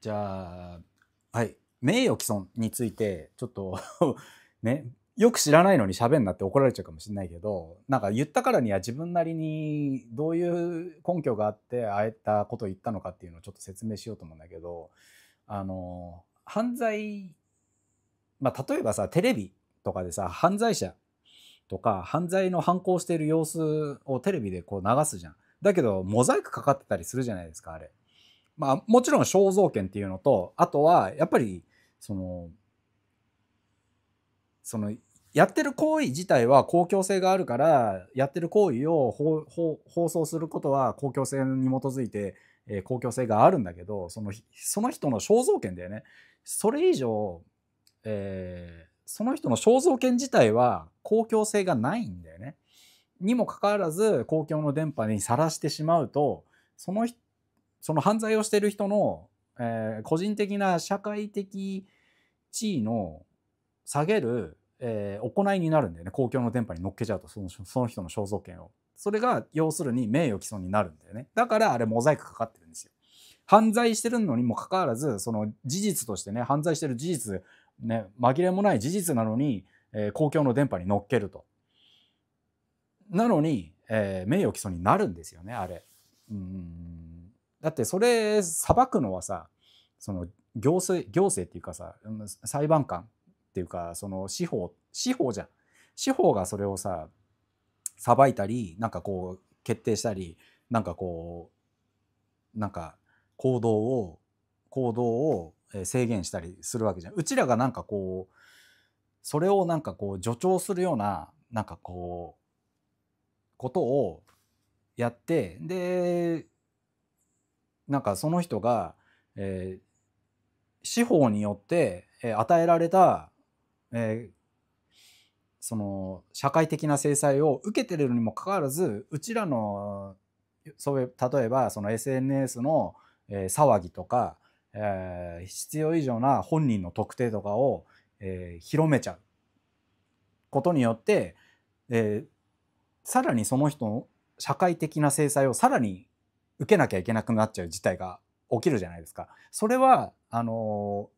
じゃあ、はい。名誉毀損について、ちょっと ね、よく知らないのに喋んなって怒られちゃうかもしれないけど、なんか言ったからには自分なりにどういう根拠があって、ああいったことを言ったのかっていうのをちょっと説明しようと思うんだけど、あの、犯罪、まあ、例えばさ、テレビとかでさ、犯罪者とか、犯罪の犯行している様子をテレビでこう流すじゃん。だけど、モザイクかかってたりするじゃないですか、あれ。まあ、もちろん肖像権っていうのとあとはやっぱりそのそのやってる行為自体は公共性があるからやってる行為を放送することは公共性に基づいて、えー、公共性があるんだけどそのその人の肖像権だよねそれ以上、えー、その人の肖像権自体は公共性がないんだよね。にもかかわらず公共の電波にさらしてしまうとその人その犯罪をしてる人の、えー、個人的な社会的地位の下げる、えー、行いになるんだよね公共の電波に乗っけちゃうとそのその人の肖像権をそれが要するに名誉毀損になるんだよねだからあれモザイクかかってるんですよ犯罪してるのにもかかわらずその事実としてね犯罪してる事実ね紛れもない事実なのに、えー、公共の電波に乗っけるとなのに、えー、名誉毀損になるんですよねあれうんだってそれ裁くのはさその行政行政っていうかさ裁判官っていうかその司法司法じゃん司法がそれをさ裁いたりなんかこう決定したりなんかこうなんか行動を行動を制限したりするわけじゃんうちらがなんかこうそれをなんかこう助長するようななんかこうことをやってでなんかその人が、えー、司法によって、えー、与えられた、えー、その社会的な制裁を受けてるにもかかわらずうちらのそうい例えばその SNS の、えー、騒ぎとか、えー、必要以上な本人の特定とかを、えー、広めちゃうことによって、えー、さらにその人の社会的な制裁をさらに受けなきゃいけなくなっちゃう事態が起きるじゃないですか。それはあの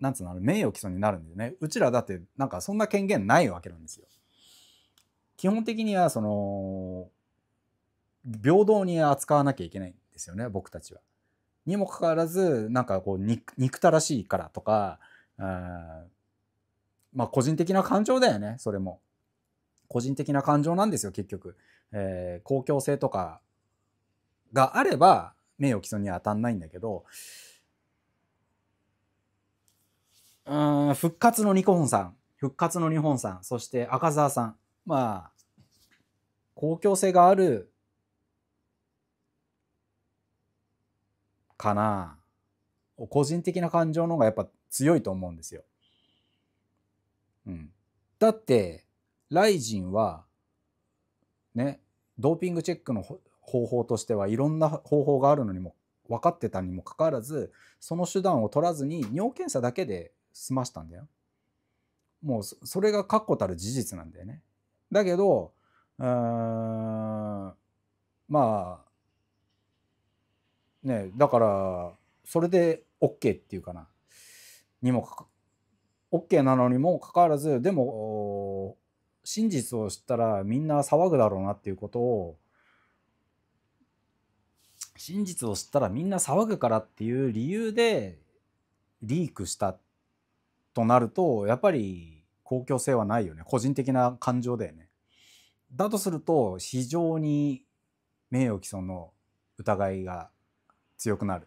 なんつうの名誉毀損になるんでねうちらだってなんかそんな権限ないわけなんですよ。基本的にはその平等に扱わなきゃいけないんですよね僕たちは。にもかかわらずなんかこう憎たらしいからとかあまあ個人的な感情だよねそれも。個人的な感情なんですよ結局。えー、公共性とかがあれば名誉毀損には当たんないんだけどうん復活のニコホンさん復活の日本さんそして赤澤さんまあ公共性があるかな個人的な感情の方がやっぱ強いと思うんですよ。うん、だってライジンはねドーピングチェックの方法としてはいろんな方法があるのにも分かってたにもかかわらずその手段を取らずに尿検査だけで済ましたんだよ。もうそれが確固たる事実なんだよね。だけどうんまあねだからそれで OK っていうかなにもかか OK なのにもかかわらずでも真実を知ったらみんな騒ぐだろうなっていうことを真実を知ったらみんな騒ぐからっていう理由でリークしたとなるとやっぱり公共性はないよね個人的な感情だよね。だとすると非常に名誉毀損の疑いが強くなる。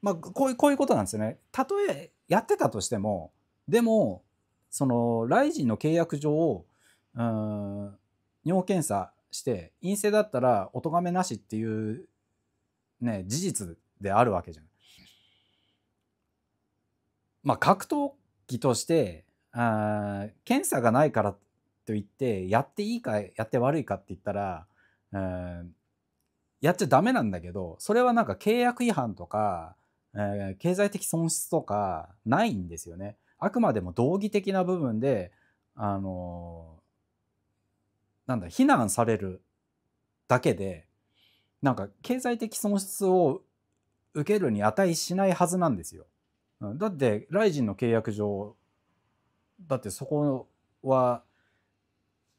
まあ、こういうこういうことなんですよね。たとえやってたとしてもでもそのライジンの契約上うん尿検査して陰性だったらお咎めなしっていうね事実であるわけじゃん。まあ格闘技としてあ検査がないからといってやっていいかやって悪いかって言ったらうんやっちゃダメなんだけどそれはなんか契約違反とか、えー、経済的損失とかないんですよね。あくまでも道義的な部分であのー、なんだ非難されるだけでなんか経済的損失を受けるに値しないはずなんですよ。だってライジンの契約上だってそこは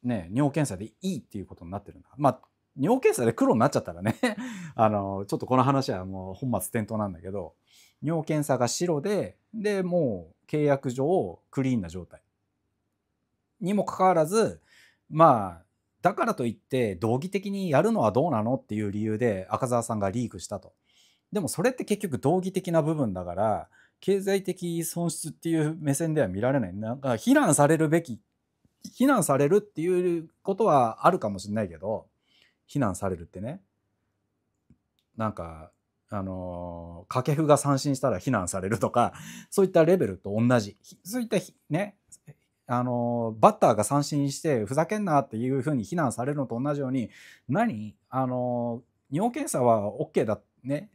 ね尿検査でいいっていうことになってるんだ。まあ尿検査で黒になっちゃったらね あのちょっとこの話はもう本末転倒なんだけど尿検査が白ででもう契約上クリーンな状態にもかかわらずまあだからといって道義的にやるのはどうなのっていう理由で赤澤さんがリークしたと。でもそれって結局道義的な部分だから経済的損失っていう目線では見られないなんか非難されるべき非難されるっていうことはあるかもしれないけど非難されるってねなんかあの掛布が三振したら非難されるとかそういったレベルと同じそういったねあのバッターが三振してふざけんなっていうふうに非難されるのと同じように何あの尿検査は OK だね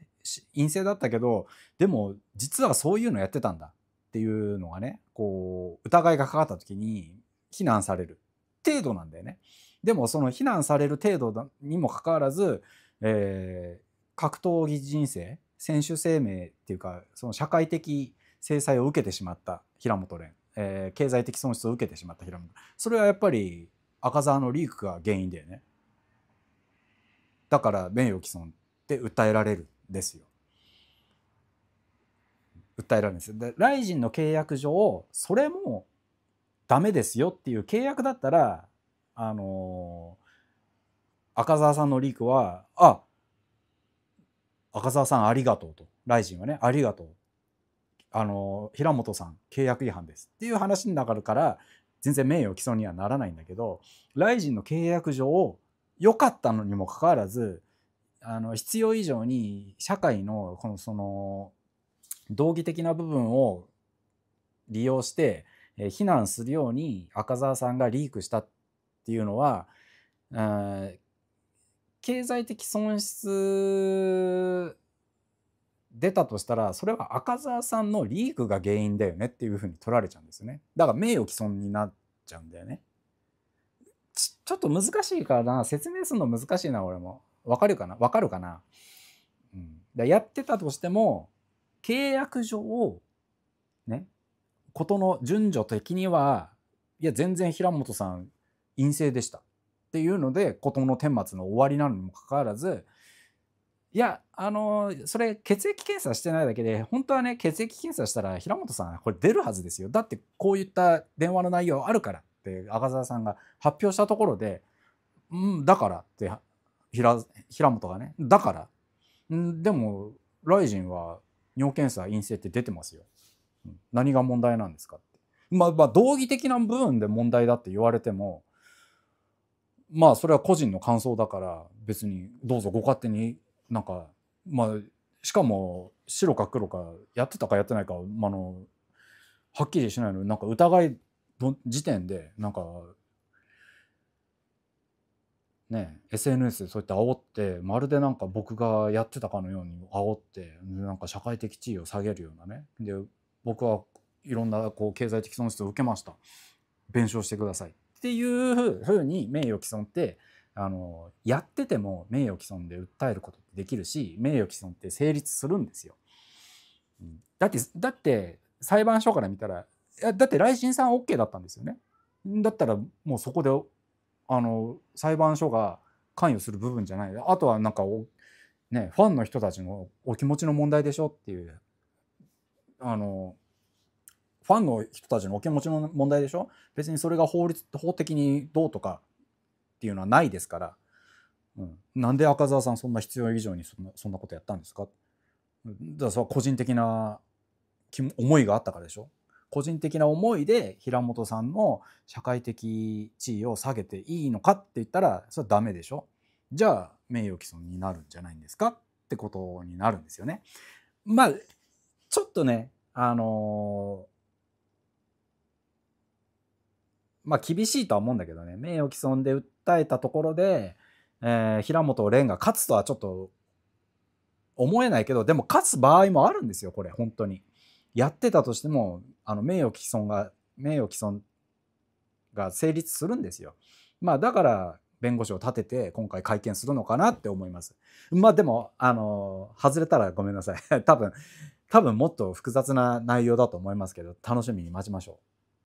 陰性だったけどでも実はそういうのやってたんだっていうのがねこう疑いがかかった時に非難される程度なんだよね。でもその非難される程度にもかかわらず、えー、格闘技人生選手生命っていうかその社会的制裁を受けてしまった平本蓮。えー、経済的損失を受けてしまったヒラメそれはやっぱり赤沢のリークが原因だよねだから名誉毀損って訴えられるんですよ訴えられるんですよでライジンの契約上それもダメですよっていう契約だったらあのー、赤澤さんのリークはあ赤澤さんありがとうとライジンはねありがとうあの平本さん契約違反ですっていう話になるから全然名誉毀損にはならないんだけどライジンの契約上良かったのにもかかわらずあの必要以上に社会のこのその道義的な部分を利用して非難するように赤澤さんがリークしたっていうのは、うん、経済的損失出たとしたらそれは赤澤さんのリークが原因だよねっていうふうに取られちゃうんですよねだから名誉毀損になっちゃうんだよねちょっと難しいからな説明するの難しいな俺もわかるかなわかるかな、うん、だやってたとしても契約上をねことの順序的にはいや全然平本さん陰性でしたっていうので事の顛末の終わりなのにもかかわらずいや、あのー、それ血液検査してないだけで、本当はね、血液検査したら、平本さん、これ出るはずですよ。だって、こういった電話の内容あるからって、赤澤さんが発表したところで、うん、だからって、平平本がね、だから。んでも、ライジンは尿検査陰性って出てますよ。うん、何が問題なんですかって。まあ、まあ、道義的な部分で問題だって言われても、まあそれは個人の感想だから別にどうぞご勝手になんかまあしかも白か黒かやってたかやってないか、まあの、のはっきりしないのになんか疑い時点でなんかね SNS でそうやって煽ってまるでなんか僕がやってたかのように煽ってなんか社会的地位を下げるようなねで僕はいろんなこう経済的損失を受けました弁償してくださいっていうふうに名誉毀損ってあのやってても名誉毀損で訴えることってできるし名誉毀損って成立するんですよ。だってだって裁判所から見たらだって来審さん OK だったんですよね。だったらもうそこであの裁判所が関与する部分じゃないあとはなんかね、ファンの人たちのお気持ちの問題でしょっていうあのファンの人たちのお気持ちの問題でしょ別にそれが法律法的にどうとかっていうのはないですから、うん、なんで赤澤さんそんな必要以上にそんなそんなことやったんですかだそれは個人的な思いがあったからでしょ個人的な思いで平本さんの社会的地位を下げていいのかって言ったらそれはダメでしょじゃあ名誉毀損になるんじゃないんですかってことになるんですよね。まあちょっとねあのーまあ厳しいとは思うんだけどね、名誉毀損で訴えたところで、えー、平本蓮が勝つとはちょっと思えないけど、でも勝つ場合もあるんですよ、これ、本当に。やってたとしても、あの名誉毀損が、名誉毀損が成立するんですよ。まあだから、弁護士を立てて今回会見するのかなって思います。まあでも、あの、外れたらごめんなさい。多分、多分もっと複雑な内容だと思いますけど、楽しみに待ちましょう。